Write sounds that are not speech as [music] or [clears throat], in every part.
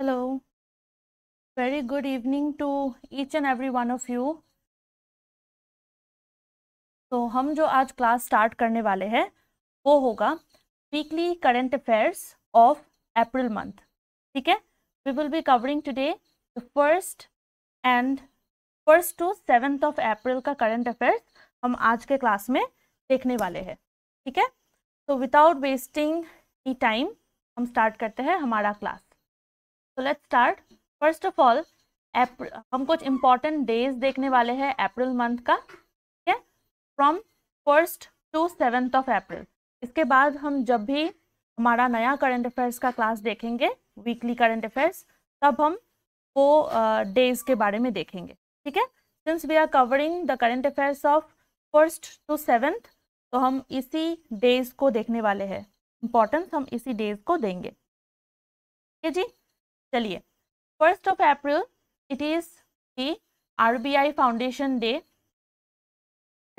Hello. Very good evening to each and every one of you तो हम जो आज क्लास स्टार्ट करने वाले हैं वो होगा weekly current affairs of April month ठीक है we will be covering today the first and first to seventh of April का करेंट अफेयर्स हम आज के क्लास में देखने वाले हैं ठीक है तो विदाउट वेस्टिंग ई टाइम हम स्टार्ट करते हैं हमारा क्लास तो let start first of all हम कुछ इम्पॉर्टेंट डेज देखने वाले हैं अप्रैल मंथ का ठीक है from first to seventh of April इसके बाद हम जब भी हमारा नया करंट अफेयर्स का क्लास देखेंगे वीकली करंट अफेयर्स तब हम वो डेज uh, के बारे में देखेंगे ठीक है since we are covering the current affairs of first to seventh तो हम इसी डेज को देखने वाले हैं इम्पोर्टेंस हम इसी डेज को देंगे ठीक है जी चलिए first of April it is the RBI foundation day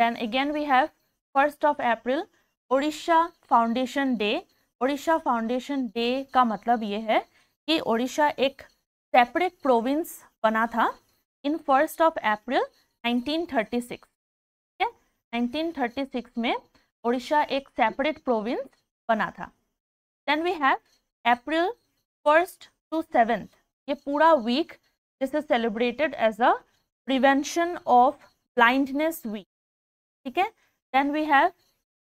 then again we have first of April Odisha foundation day Odisha foundation day का मतलब ये है कि ओडिशा एक सेपरेट प्रोविंस बना था इन फर्स्ट ऑफ अप्रैल 1936 ठीक है सिक्स में ओडिशा एक सेपरेट प्रोविंस बना था then we have April first to seventh ये पूरा week this is celebrated as a prevention of blindness week ठीक है then we have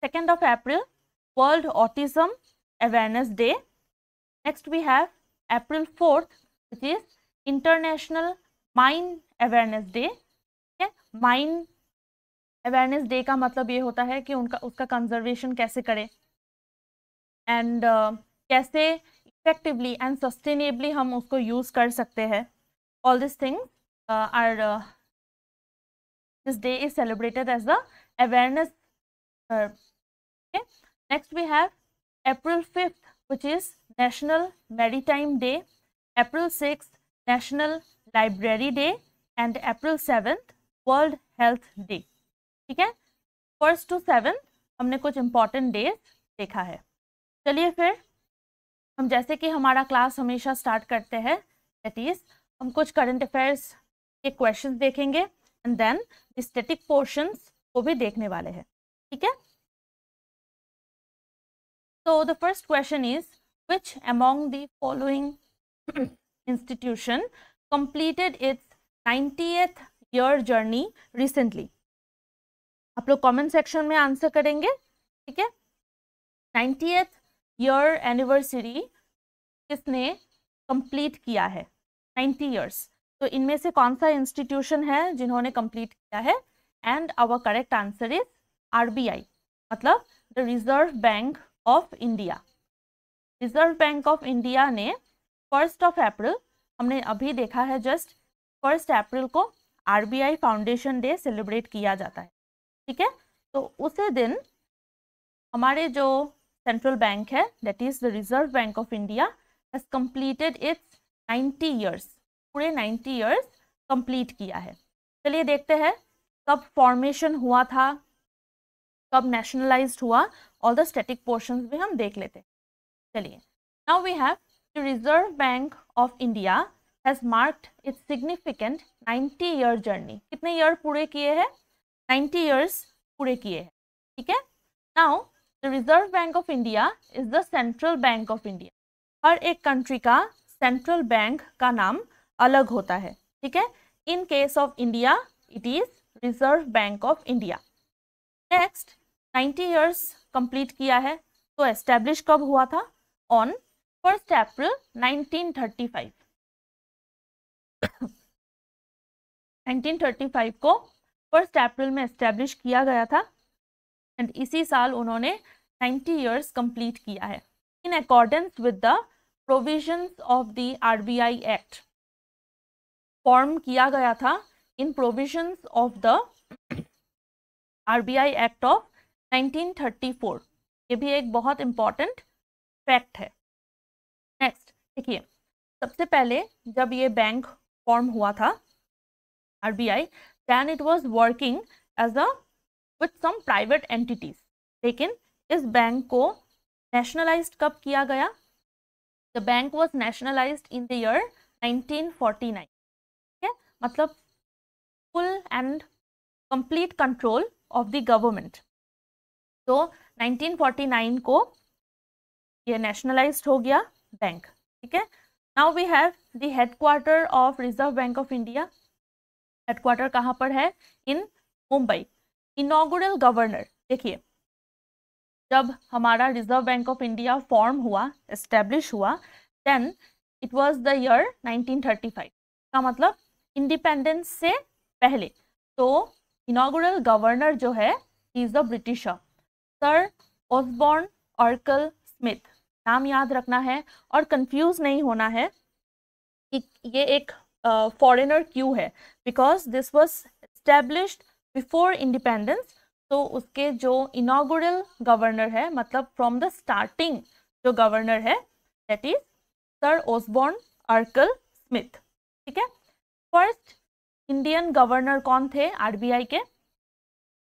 second of April world autism awareness day next we have April fourth which is international mind awareness day ठीक है mind awareness day का मतलब ये होता है कि उनका उसका कंजर्वेशन कैसे करें एंड uh, कैसे इफेक्टिवली एंड सस्टेनेबली हम उसको यूज़ कर सकते हैं all this thing are this day is celebrated as the awareness next we have April fifth is national maritime day April six national library day and April seventh world health day ठीक है first to seventh हमने कुछ important days देखा है चलिए फिर हम जैसे कि हमारा क्लास हमेशा स्टार्ट करते हैं दैट इज हम कुछ करंट अफेयर्स के क्वेश्चन देखेंगे एंड देन स्टेटिक पोर्शंस को भी देखने वाले हैं ठीक है so the first question is which among the following [clears throat] institution completed its 90th year journey recently आप लोग कमेंट सेक्शन में आंसर करेंगे ठीक है एथ ईयर एनिवर्सरी किसने कंप्लीट किया है नाइन्टी ईयर्स तो इनमें से कौन सा इंस्टीट्यूशन है जिन्होंने कंप्लीट किया है and our correct answer is RBI मतलब the Reserve Bank of India Reserve Bank of India ने फर्स्ट ऑफ अप्रैल हमने अभी देखा है जस्ट फर्स्ट अप्रैल को आरबीआई फाउंडेशन डे सेलिब्रेट किया जाता है ठीक है तो उसी दिन हमारे जो सेंट्रल बैंक है that is the Reserve Bank of India has completed its ninety years पूरे नाइन्टी ईयर्स कम्प्लीट किया है चलिए देखते हैं कब फॉर्मेशन हुआ था कब नेशनलाइज हुआ ऑल द स्टेटिक पोर्शन भी हम देख लेते हैं चलिए now we have the Reserve Bank of India has marked its significant 90 year journey कितने ईयर पूरे किए हैं 90 ईयर्स पूरे किए हैं ठीक है now Reserve Bank of India is the central bank of India हर एक कंट्री का सेंट्रल बैंक का नाम अलग होता है ठीक है in case of India it is Reserve Bank of India next 90 years complete किया है तो एस्टेब्लिश कब हुआ था ऑन फर्स्ट अप्रैल 1935 1935 को फर्स्ट अप्रैल में एस्टेब्लिश किया गया था एंड इसी साल उन्होंने 90 ईयर्स कंप्लीट किया है in accordance with the provisions of the RBI act form किया गया था in provisions of the RBI act of 1934 ये भी एक बहुत इम्पॉर्टेंट फैक्ट है नेक्स्ट देखिए सबसे पहले जब ये बैंक फॉर्म हुआ था RBI then it was working as a with some private entities लेकिन इस बैंक को नेशनलाइज कब किया गया the bank was nationalise in the year 1949 ठीक है मतलब full and complete control of the government तो 1949 को ये नेशनलाइज हो गया बैंक ठीक है now we have the headquarter of Reserve Bank of India headquarter कहाँ पर है इन मुंबई इनागुरल गवर्नर देखिए जब हमारा Reserve Bank of India form हुआ एस्टेब्लिश हुआ then it was the year 1935 का मतलब इंडिपेंडेंस से पहले तो इनागुरल गवर्नर जो है is the Britisher sir Osborne Arkell Smith नाम याद रखना है और कंफ्यूज नहीं होना है कि ये एक फॉरेनर uh, क्यों है because this was established before independence तो उसके जो इनागोरल गवर्नर है मतलब फ्रॉम द स्टार्टिंग जो गवर्नर है that is sir Osborne Arkell Smith ठीक है फर्स्ट इंडियन गवर्नर कौन थे आरबीआई के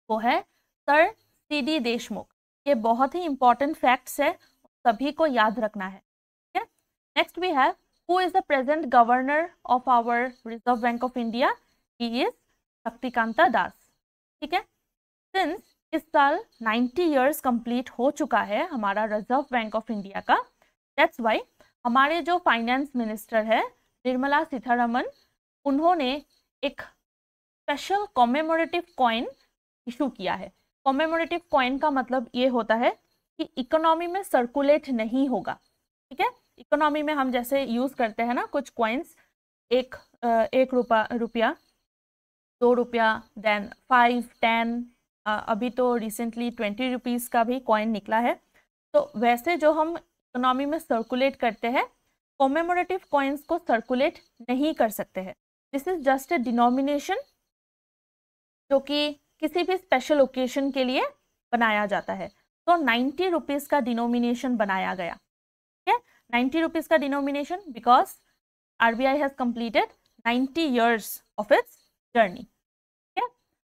वो है सर सी डी देशमुख ये बहुत ही इंपॉर्टेंट फैक्ट्स है सभी को याद रखना है ठीक है next we have who is the present governor of our Reserve Bank of India he is Shaktikanta Das ठीक है सिंस इस साल 90 इयर्स कंप्लीट हो चुका है हमारा रिजर्व बैंक ऑफ इंडिया का दैट्स वाई हमारे जो फाइनेंस मिनिस्टर है निर्मला सीतारमन उन्होंने एक स्पेशल कॉमेमोरेटिव कॉइन इशू किया है कॉमेमोरेटिव कॉइन का मतलब ये होता है कि इकोनॉमी में सर्कुलेट नहीं होगा ठीक है इकोनॉमी में हम जैसे यूज़ करते हैं ना कुछ कॉइन्स एक एक रुपा रुपया दो रुपया देन फाइव टेन अभी तो रिसेंटली ट्वेंटी रुपीज़ का भी कॉइन निकला है तो वैसे जो हम इकोनॉमी में सर्कुलेट करते हैं कॉमेमोरेटिव कॉइन्स को सर्कुलेट नहीं कर सकते हैं this is just a denomination जो कि किसी भी स्पेशल ओकेजन के लिए बनाया जाता है तो नाइन्टी रुपीज़ का डिनोमिनेशन बनाया गया ठीक है नाइन्टी रुपीज़ का denomination because R B I has completed ninety years of its journey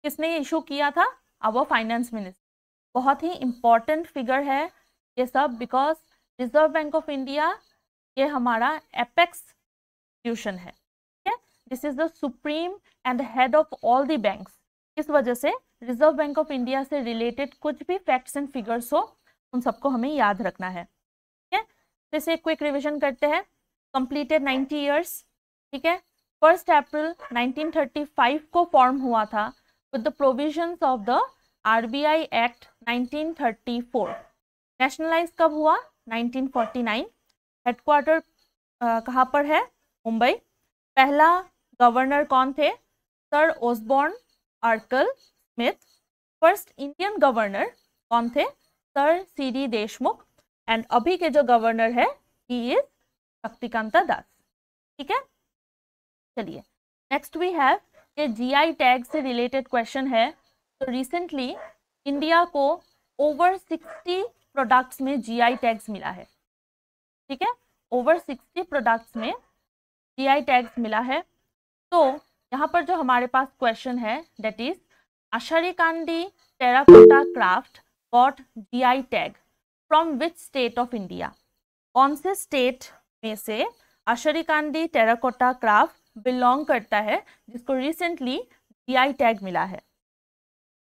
किसने इशू किया था आवर फाइनेंस मिनिस्टर बहुत ही इम्पॉर्टेंट फिगर है ये सब because Reserve Bank of India ये हमारा एपेक्स इंस्टीट्यूशन है ठीक है this is the supreme and head of all the banks इस वजह से रिजर्व बैंक ऑफ इंडिया से रिलेटेड कुछ भी फैक्ट्स एंड फिगर्स हो उन सबको हमें याद रखना है ठीक है तो इसे क्विक रिविजन करते हैं कंप्लीटेड 90 ईयर्स ठीक है फर्स्ट अप्रैल 1935 को फॉर्म हुआ था with the provisions of the RBI Act 1934 nationalise कब हुआ 1949 हेडक्वार्टर कहाँ पर है मुंबई पहला गवर्नर कौन थे sir Osborne Arkell Smith first Indian governor कौन थे sir C D Deshmukh and अभी के जो गवर्नर है ही इज शक्तिकांता दास ठीक है चलिए नेक्स्ट वी हैव ये जी टैग से रिलेटेड क्वेश्चन है तो रिसेंटली इंडिया को ओवर सिक्सटी प्रोडक्ट्स में जी टैग्स मिला है ठीक है ओवर सिक्सटी प्रोडक्ट्स में जी टैग्स मिला है तो यहाँ पर जो हमारे पास क्वेश्चन है that is Kandi terracotta craft got I tag from which state of India कौन से स्टेट में से कांडी टेराकोटा क्राफ्ट बिलोंग करता है जिसको रिसेंटली जी टैग मिला है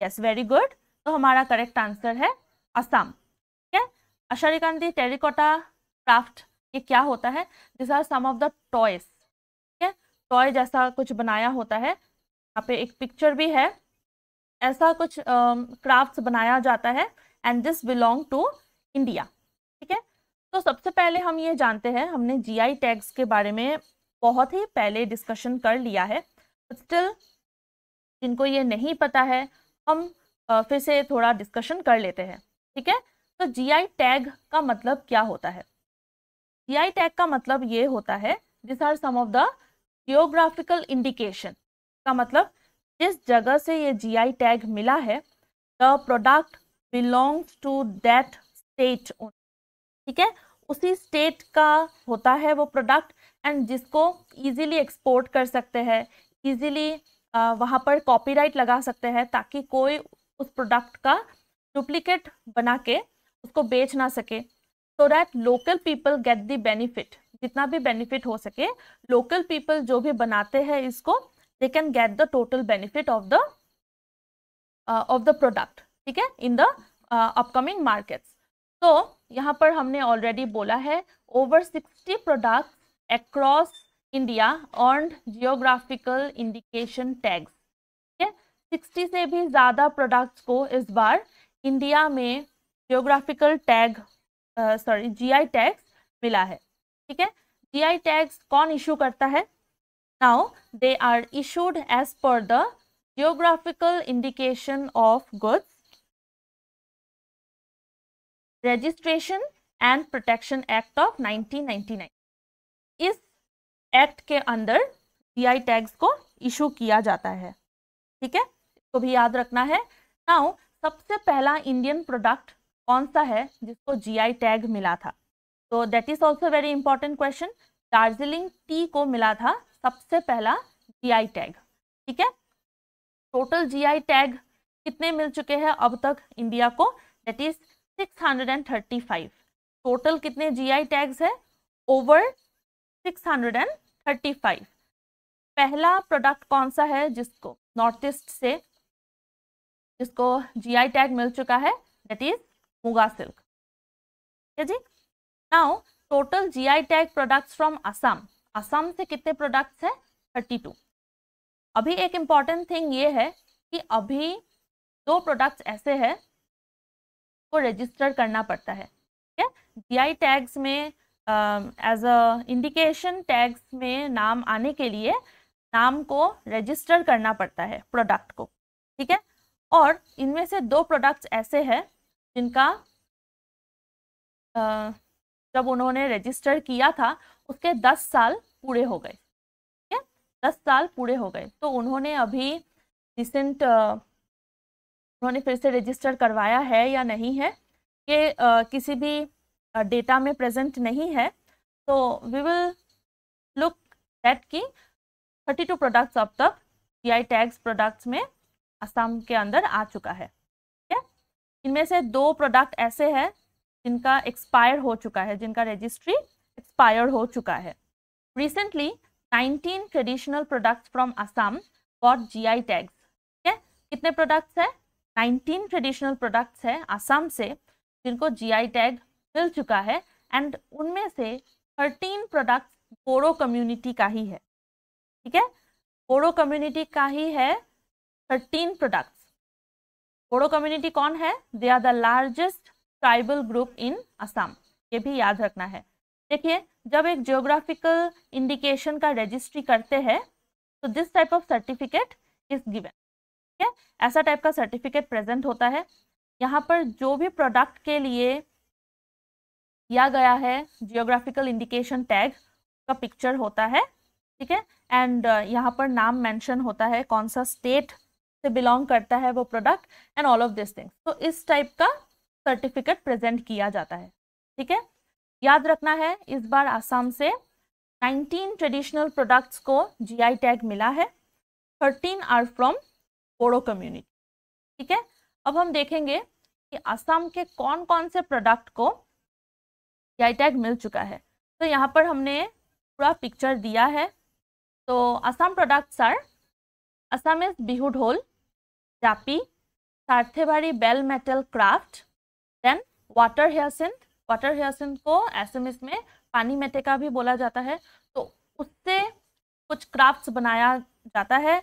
यस वेरी गुड तो हमारा करेक्ट आंसर है असम ठीक है अशरिकांति टेरिकोटा क्राफ्ट ये क्या होता है this are some of the toys ठीक है टॉय जैसा कुछ बनाया होता है यहाँ पे एक पिक्चर भी है ऐसा कुछ क्राफ्ट्स uh, बनाया जाता है and this belong to India ठीक है तो सबसे पहले हम ये जानते हैं हमने जीआई टैग्स के बारे में बहुत ही पहले डिस्कशन कर लिया है स्टिल जिनको ये नहीं पता है हम फिर से थोड़ा डिस्कशन कर लेते हैं ठीक है तो जीआई टैग का मतलब क्या होता है जीआई टैग का मतलब ये होता है this are some of the geographical indication का मतलब जिस जगह से ये जीआई टैग मिला है the product belongs to that state ठीक है उसी स्टेट का होता है वो प्रोडक्ट एंड जिसको ईजिली एक्सपोर्ट कर सकते हैं ईजिली वहाँ पर कॉपीराइट लगा सकते हैं ताकि कोई उस प्रोडक्ट का डुप्लीकेट बना के उसको बेच ना सके so that local people get the benefit जितना भी बेनिफिट हो सके लोकल पीपल जो भी बनाते हैं इसको they can get the total benefit of the of the product ठीक है इन द अपकमिंग मार्केट्स तो यहाँ पर हमने ऑलरेडी बोला है over sixty product across India earned geographical indication tags. ठीक है सिक्सटी से भी ज़्यादा प्रोडक्ट्स को इस बार इंडिया में geographical tag sorry G I tags मिला है ठीक है जी आई टैग्स कौन इशू करता है now they are issued as per the geographical indication of goods registration and protection act of nineteen ninety nine इस एक्ट के अंदर जीआई टैग्स को इशू किया जाता है ठीक है इसको भी याद रखना है नाउ सबसे पहला इंडियन प्रोडक्ट कौन सा है जिसको जीआई टैग मिला था तो that is also very important question Darjeeling tea को मिला था सबसे पहला जीआई टैग ठीक है टोटल जीआई टैग कितने मिल चुके हैं अब तक इंडिया को दैट इज सिक्स टोटल कितने जी टैग्स है ओवर 635 पहला प्रोडक्ट कौन सा है जिसको नॉर्थ ईस्ट से जिसको जीआई टैग मिल चुका है दैट इज मुगा सिल्क ठीक है जी now total GI tag products from Assam Assam से कितने प्रोडक्ट्स हैं 32 अभी एक इम्पॉर्टेंट थिंग ये है कि अभी दो प्रोडक्ट्स ऐसे हैं को रजिस्टर करना पड़ता है ठीक है जी टैग्स में एज अ इंडिकेशन टैग्स में नाम आने के लिए नाम को रजिस्टर करना पड़ता है प्रोडक्ट को ठीक है और इनमें से दो प्रोडक्ट्स ऐसे हैं जिनका uh, जब उन्होंने रजिस्टर किया था उसके दस साल पूरे हो गए ठीक है दस साल पूरे हो गए तो उन्होंने अभी रिसेंट uh, उन्होंने फिर से रजिस्टर करवाया है या नहीं है कि uh, किसी भी डेटा में प्रेजेंट नहीं है तो वी विल लुक की कि 32 प्रोडक्ट्स अब तक जीआई टैग्स प्रोडक्ट्स में असम के अंदर आ चुका है ठीक है इनमें से दो प्रोडक्ट ऐसे हैं जिनका एक्सपायर हो चुका है जिनका रजिस्ट्री एक्सपायर हो चुका है recently 19 traditional products from Assam G GI tags ठीक है कितने प्रोडक्ट्स हैं 19 ट्रेडिशनल प्रोडक्ट्स हैं असम से जिनको जीआई टैग मिल चुका है एंड उनमें से थर्टीन प्रोडक्ट्स बोरो कम्युनिटी का ही है ठीक है बोरो कम्युनिटी का ही है थर्टीन प्रोडक्ट्स बोरो कम्युनिटी कौन है they are the largest tribal group in Assam ये भी याद रखना है देखिए जब एक जियोग्राफिकल इंडिकेशन का रजिस्ट्री करते हैं तो this type of certificate is given ठीक है ऐसा टाइप का सर्टिफिकेट प्रेजेंट होता है यहाँ पर जो भी प्रोडक्ट के लिए दिया गया है जियोग्राफिकल इंडिकेशन टैग का पिक्चर होता है ठीक है एंड uh, यहाँ पर नाम मेंशन होता है कौन सा स्टेट से बिलोंग करता है वो product and all of this things तो इस टाइप का सर्टिफिकेट प्रेजेंट किया जाता है ठीक है याद रखना है इस बार आसाम से 19 ट्रेडिशनल प्रोडक्ट्स को जीआई टैग मिला है 13 आर फ्रॉम बोडो कम्युनिटी ठीक है अब हम देखेंगे कि आसाम के कौन कौन से प्रोडक्ट को आई टैग मिल चुका है तो यहाँ पर हमने पूरा पिक्चर दिया है तो Assam products are is Bihu dhol Japi Sarthebari bell metal craft then water hyacinth water hyacinth को एसएमएस में पानी मेटे का भी बोला जाता है तो उससे कुछ क्राफ्ट्स बनाया जाता है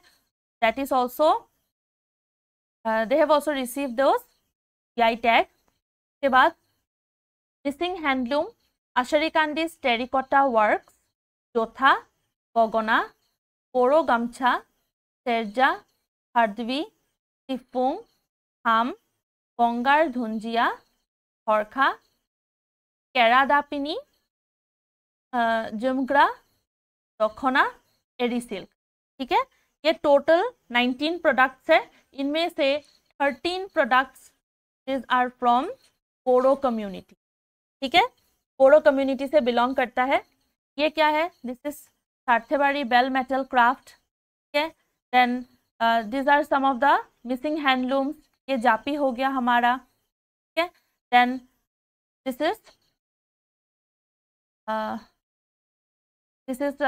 that is also they have also receive those I tag के बाद मिसिंग हैंडलूम आशरिकान्डी स्टेरिकटा वार्क जोथा गगना पोरो गमछा शेरजा हार्दवी टिफुंग हाम गंगार धुंजिया हरखा केरादापिनी जुमग्रा दखना एरी सिल्क ठीक है ये टोटल नाइनटीन प्रोडक्ट्स है इनमें से thirteen products is are from Bodo community ठीक है बोडो कम्युनिटी से बिलोंग करता है ये क्या है this is Sarthebari bell metal craft ठीक है then these are some of the Mising handlooms ये जापी हो गया हमारा ठीक है then this is this is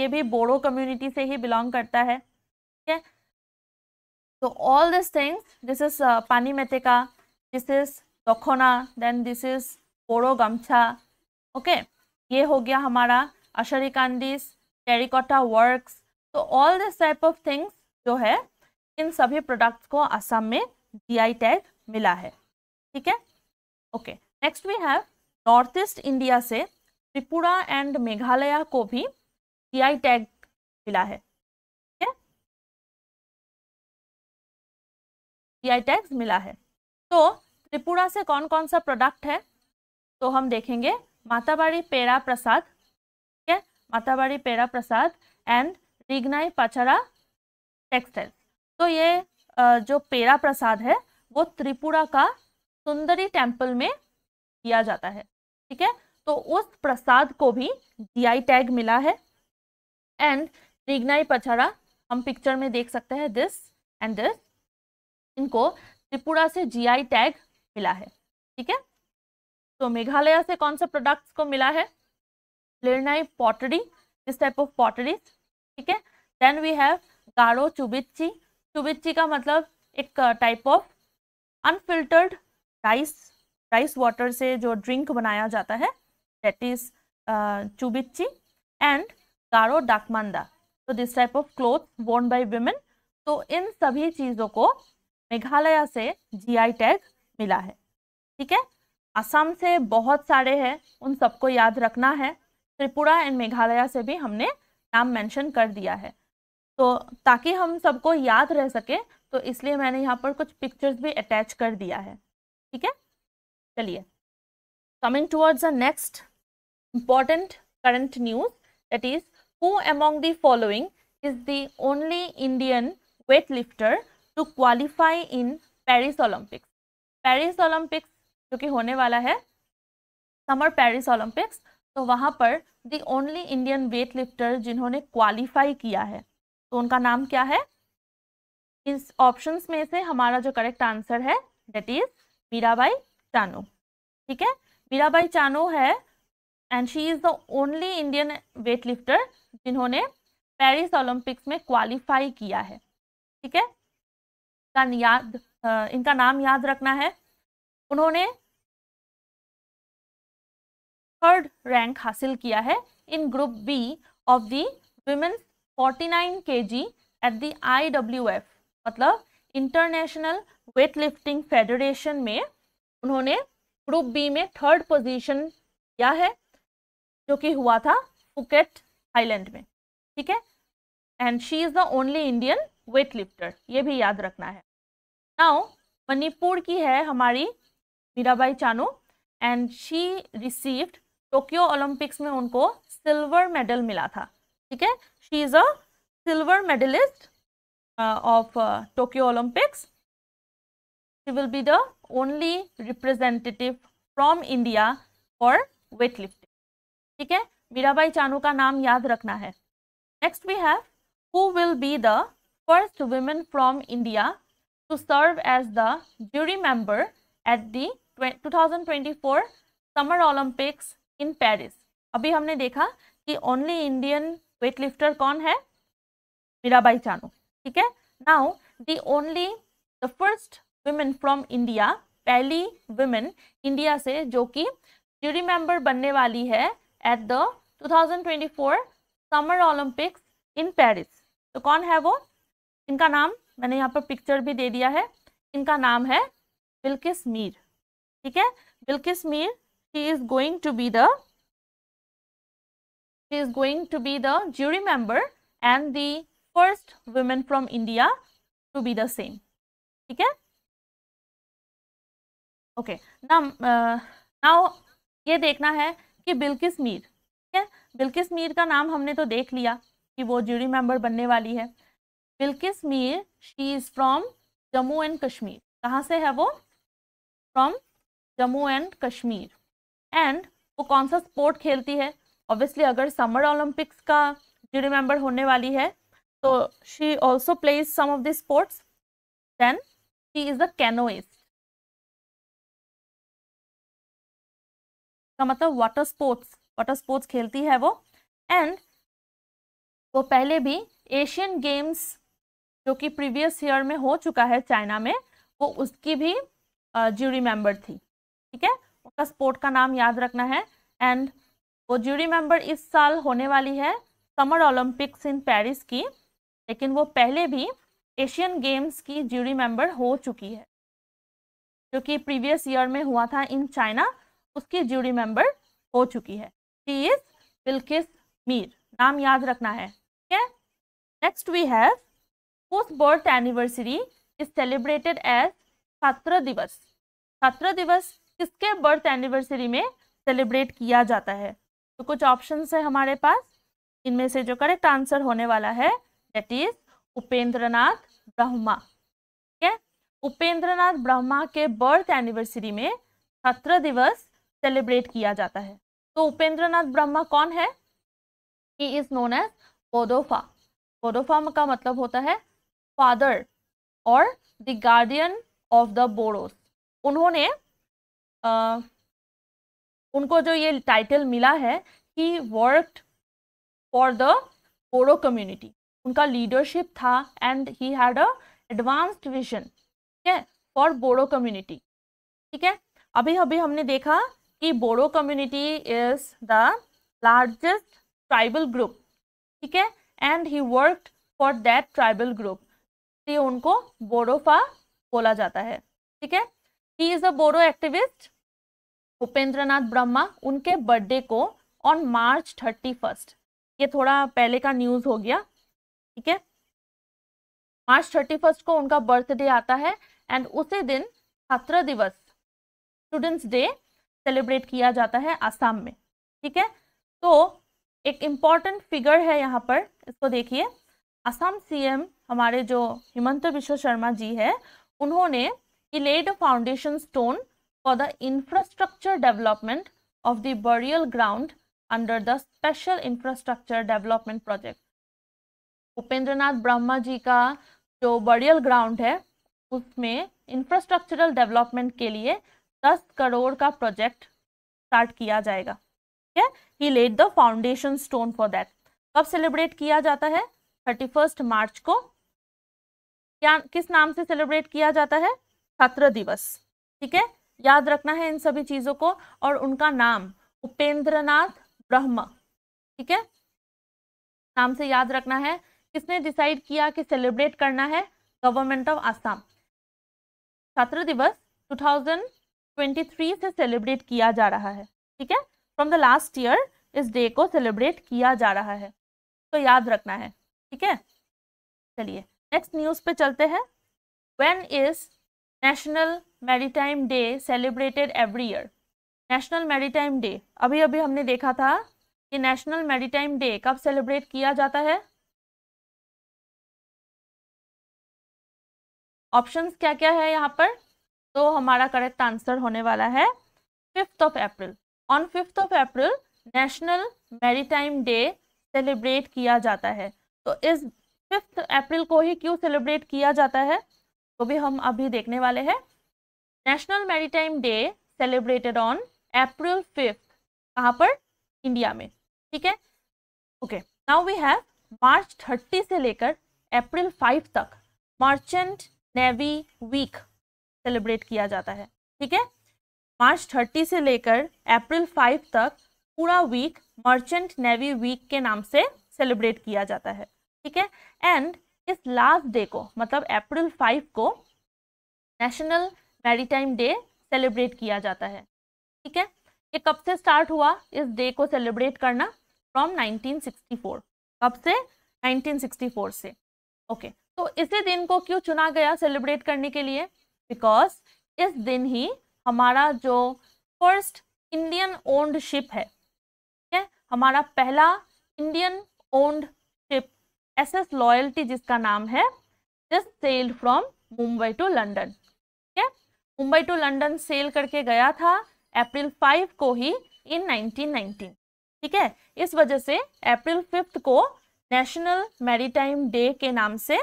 ये भी बोडो कम्युनिटी से ही बिलोंग करता है ठीक है तो all this things this is Pani Mete का this is Dokhona then this is Boro gamcha okay ये हो गया हमारा अशरी कांडीज टेरिकॉटा वर्क्स तो all this type of things जो है इन सभी प्रोडक्ट्स को असम में जीआई टैग मिला है ठीक है okay next we have north east India से त्रिपुरा एंड मेघालय को भी जीआई टैग मिला है ठीक है जीआई टैग मिला है तो त्रिपुरा से कौन कौन सा प्रोडक्ट है तो हम देखेंगे माताबाड़ी पेड़ा प्रसाद ठीक है माताबाड़ी पेड़ा प्रसाद एंड रिगनाई पचरा टेक्सटाइल तो ये जो पेड़ा प्रसाद है वो त्रिपुरा का सुंदरी टेम्पल में दिया जाता है ठीक है तो उस प्रसाद को भी जीआई टैग मिला है एंड रिगनाई पचरा हम पिक्चर में देख सकते हैं दिस एंड दिस इनको त्रिपुरा से जीआई टैग मिला है ठीक है तो मेघालय से कौन सा प्रोडक्ट्स को मिला है Lernai pottery this type of pottery ठीक है देन वी हैव गाड़ो चुबिची चुबिची का मतलब एक type of unfiltered rice rice water से जो ड्रिंक बनाया जाता है that is चुबिची and Garo dakmanda तो this type of cloth worn by women तो इन सभी चीज़ों को मेघालय से जीआई टैग मिला है ठीक है असम से बहुत सारे हैं उन सबको याद रखना है त्रिपुरा एंड मेघालय से भी हमने नाम मेंशन कर दिया है तो ताकि हम सबको याद रह सके तो इसलिए मैंने यहाँ पर कुछ पिक्चर्स भी अटैच कर दिया है ठीक है चलिए coming towards the next current news that is who among among following is the only Indian weight lifter to qualify in Paris olympics Paris Olympics जो कि होने वाला है समर पेरिस ओलंपिक्स तो वहाँ पर the only Indian weight lifter जिन्होंने qualify किया है तो उनका नाम क्या है इस ऑप्शंस में से हमारा जो करेक्ट आंसर है डेट इज मीराबाई चानू ठीक है मीराबाई चानू है and she is the only Indian weight lifter जिन्होंने पेरिस ओलंपिक्स में क्वालिफाई किया है ठीक है याद इनका नाम याद रखना है उन्होंने थर्ड रैंक हासिल किया है in group B of the women 49 KG at the IWF मतलब इंटरनेशनल वेट लिफ्टिंग फेडरेशन में उन्होंने ग्रुप बी में थर्ड पोजीशन किया है जो कि हुआ था फुकेट आइलैंड में ठीक है and she is the only Indian weight lifter ये भी याद रखना है नाउ मणिपुर की है हमारी Mirabai Chanu and she received Tokyo Olympics में उनको सिल्वर मेडल मिला था ठीक है she is a silver medallist of Tokyo Olympics will be the only representative from India for weight lifting ठीक है मीराबाई चानू का नाम याद रखना है next we have who will be the first women from India to serve as the jury member at the 2024 summer Olympics in Paris अभी हमने देखा कि ओनली इंडियन वेट लिफ्टर कौन है मीराबाई चानू ठीक है now the only the first women from India पहली women India से जो कि जूरी मेंबर बनने वाली है at the 2024 summer Olympics in Paris तो कौन है वो इनका नाम मैंने यहाँ पर पिक्चर भी दे दिया है इनका नाम है बिल्किस मीर ठीक है Bilkis Mir she is going to be the is going to be the jury member and the first women from India to be the same ठीक है ओके ना नाउ ये देखना है कि बिल्किस मीर ठीक है बिल्किस मीर का नाम हमने तो देख लिया कि वो ज्यूरी मेंबर बनने वाली है Bilkis Mir she is from Jammu and Kashmir कहाँ से है वो from Jammu and Kashmir and वो कौन सा स्पोर्ट खेलती है ऑब्वियसली अगर समर ओलंपिक्स का जो मेंबर होने वाली है तो she also plays some of the sports then she is the canoeist का मतलब वाटर स्पोर्ट्स वाटर स्पोर्ट्स खेलती है वो एंड वो पहले भी एशियन गेम्स जो कि प्रीवियस ईयर में हो चुका है चाइना में वो उसकी भी ज्यूरी मेंबर थी ठीक है उसका स्पोर्ट का नाम याद रखना है एंड वो ज्यूरी मेंबर इस साल होने वाली है समर ओलंपिक्स इन पेरिस की लेकिन वो पहले भी एशियन गेम्स की ज्यूरी मेंबर हो चुकी है जो कि प्रीवियस ईयर में हुआ था इन चाइना उसकी ज्यूरी मेंबर हो चुकी है इज बिल्किस मीर नाम याद रखना है ठीक है next we have whose birth anniversary is celebrated as छात्र दिवस छात्र दिवस किसके बर्थ एनिवर्सरी में सेलिब्रेट किया जाता है तो कुछ ऑप्शन है हमारे पास इनमें से जो करेक्ट आंसर होने वाला है डेट इज उपेंद्रनाथ ब्रह्मा ठीक है उपेंद्रनाथ ब्रह्मा के बर्थ एनिवर्सरी में छात्र दिवस सेलिब्रेट किया जाता है तो उपेंद्रनाथ ब्रह्मा कौन है he is known as Bodofa Bodofa का मतलब होता है फादर और the guardian of the Boros उन्होंने आ, उनको जो ये टाइटल मिला है he work for the Boro community उनका लीडरशिप था and he had a advanced vision ठीक है फॉर बोरो कम्युनिटी ठीक है अभी अभी हमने देखा कि Boro community is the largest tribal group ठीक है and he work for that tribal group इसलिए उनको बोडोफा बोला जाता है ठीक है he is a Bodo activist Upendranath Brahma उनके बर्थडे को ऑन मार्च थर्टी फर्स्ट ये थोड़ा पहले का न्यूज़ हो गया ठीक है मार्च थर्टी फर्स्ट को उनका बर्थडे आता है एंड उसी दिन छात्र दिवस स्टूडेंट्स डे सेलिब्रेट किया जाता है आसाम में ठीक है तो एक इम्पॉर्टेंट फिगर है यहाँ पर इसको देखिए असम सीएम हमारे जो हिमंत विश्व शर्मा जी है उन्होंने laid foundation stone for the infrastructure development of the burial ground under the special infrastructure development project Upendranath Brahma ji का जो बरियल ग्राउंड है उसमें इंफ्रास्ट्रक्चरल डेवलपमेंट के लिए दस करोड़ का प्रोजेक्ट स्टार्ट किया जाएगा ठीक है he laid the foundation stone for that कब सेलिब्रेट किया जाता है थर्टी फर्स्ट मार्च को क्या किस नाम से सेलिब्रेट किया जाता है छात्र दिवस ठीक है याद रखना है इन सभी चीजों को और उनका नाम उपेंद्र नाथ ब्रह्म ठीक है नाम से याद रखना है किसने डिसाइड किया कि सेलिब्रेट करना है गवर्नमेंट ऑफ आसाम छात्र दिवस 2023 से सेलिब्रेट किया जा रहा है ठीक है फ्रॉम द लास्ट ईयर इस डे को सेलिब्रेट किया जा रहा है तो याद रखना है ठीक है चलिए नेक्स्ट न्यूज़ पे चलते हैं when is national maritime day celebrated every year national maritime day अभी अभी हमने देखा था कि नेशनल मैरीटाइम डे कब सेलिब्रेट किया जाता है ऑप्शंस क्या क्या है यहाँ पर तो हमारा करेक्ट आंसर होने वाला है fifth of April on fifth of April national maritime day celebrate किया जाता है तो इस फिफ्थ अप्रैल को ही क्यों सेलिब्रेट किया जाता है वो तो भी हम अभी देखने वाले हैं national maritime day celebrated on April fifth कहाँ पर इंडिया में ठीक है okay now we have March thirty से लेकर अप्रैल फाइव तक मर्चेंट नेवी वीक सेलिब्रेट किया जाता है ठीक है मार्च थर्टी से लेकर अप्रैल फाइव तक पूरा वीक मर्चेंट नेवी वीक के नाम से सेलिब्रेट किया जाता है ठीक है एंड इस लास्ट डे को मतलब अप्रैल फाइव को नेशनल मैरीटाइम डे सेलिब्रेट किया जाता है ठीक है ये कब से स्टार्ट हुआ इस डे को सेलिब्रेट करना फ्रॉम 1964 कब से 1964 से ओके okay. तो इसी दिन को क्यों चुना गया सेलिब्रेट करने के लिए बिकॉज इस दिन ही हमारा जो फर्स्ट इंडियन ओन्ड शिप है ठीक है हमारा पहला Indian owned S S Loyalty जिसका नाम है just sailed from Mumbai to London ठीक है मुंबई टू लंडन सेल करके गया था अप्रैल फाइव को ही इन 1919 ठीक है इस वजह से अप्रैल फिफ्थ को नेशनल मैरीटाइम डे के नाम से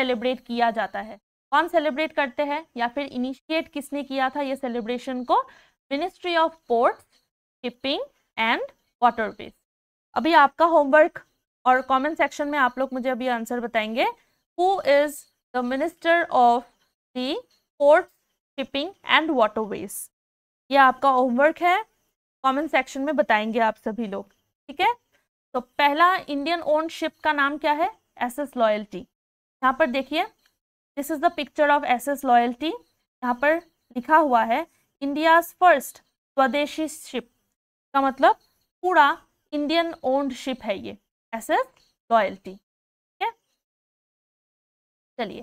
सेलिब्रेट किया जाता है कौन सेलिब्रेट करते हैं या फिर इनिशिएट किसने किया था ये सेलिब्रेशन को ministry of ports shipping and waterways अभी आपका होमवर्क और कमेंट सेक्शन में आप लोग मुझे अभी आंसर बताएंगे who is the minister of the port shipping and waterways ये आपका होमवर्क है कमेंट सेक्शन में बताएंगे आप सभी लोग ठीक है तो पहला इंडियन ओन शिप का नाम क्या है एस एस लॉयल्टी यहाँ पर देखिए this is the picture of S S Loyalty यहाँ पर लिखा हुआ है इंडियाज फर्स्ट स्वदेशी शिप का मतलब पूरा इंडियन ओन्ड शिप है ये एस एस लॉयल्टी ठीक है चलिए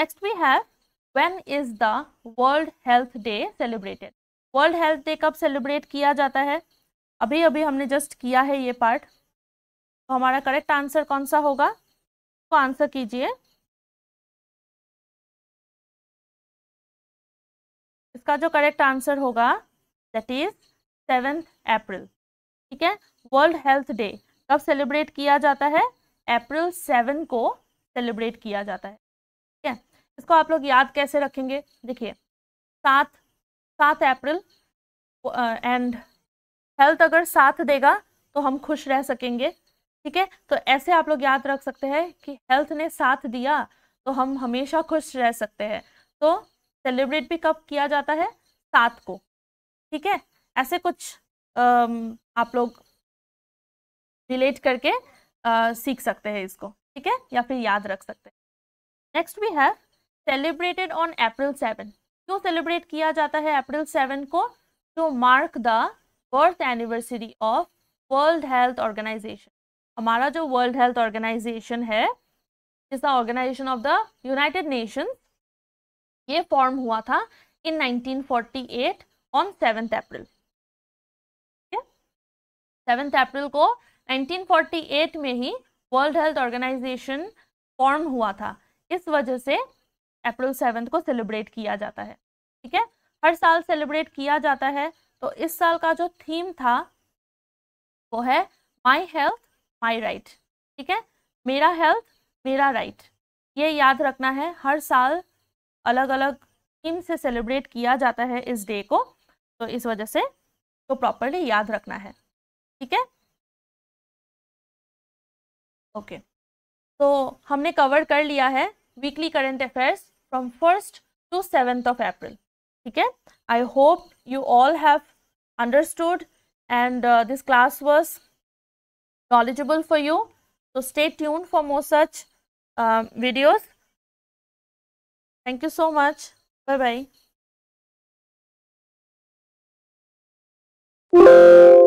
next we have when is the world health day celebrated world health day कब सेलिब्रेट किया जाता है अभी अभी हमने जस्ट किया है ये पार्ट तो हमारा करेक्ट आंसर कौन सा होगा तो आंसर कीजिए इसका जो करेक्ट आंसर होगा दैट इज सेवेंथ अप्रैल ठीक है वर्ल्ड हेल्थ डे कब सेलिब्रेट किया जाता है अप्रैल सेवन को सेलिब्रेट किया जाता है ठीक है इसको आप लोग याद कैसे रखेंगे देखिए सात सात अप्रैल एंड हेल्थ अगर साथ देगा तो हम खुश रह सकेंगे ठीक है तो ऐसे आप लोग याद रख सकते हैं कि हेल्थ ने साथ दिया तो हम हमेशा खुश रह सकते हैं तो सेलिब्रेट भी कब किया जाता है सात को ठीक है ऐसे कुछ आप लोग रिलेट करके आ, सीख सकते हैं इसको ठीक है या फिर याद रख सकते हैं next we have celebrated on April seven क्यों सेलिब्रेट किया जाता है अप्रैल सेवन को to mark the birth anniversary of world health organization हमारा जो वर्ल्ड हेल्थ ऑर्गेनाइजेशन है is the organization of the united nation ये फॉर्म हुआ था in 1948 on seventh April seventh April को 1948 में ही वर्ल्ड हेल्थ ऑर्गेनाइजेशन फॉर्म हुआ था इस वजह से अप्रैल सेवन्थ को सेलिब्रेट किया जाता है ठीक है हर साल सेलिब्रेट किया जाता है तो इस साल का जो थीम था वो है माई हेल्थ माई राइट ठीक है मेरा हेल्थ मेरा राइट ये याद रखना है हर साल अलग अलग थीम से सेलिब्रेट किया जाता है इस डे को तो इस वजह से तो प्रॉपरली याद रखना है ठीक है ओके तो हमने कवर कर लिया है weekly current affairs from first to seventh of April ठीक है I hope you all have understood and this class was knowledgeable for you तो stay tune for more such videos thank you so much bye bye Woo!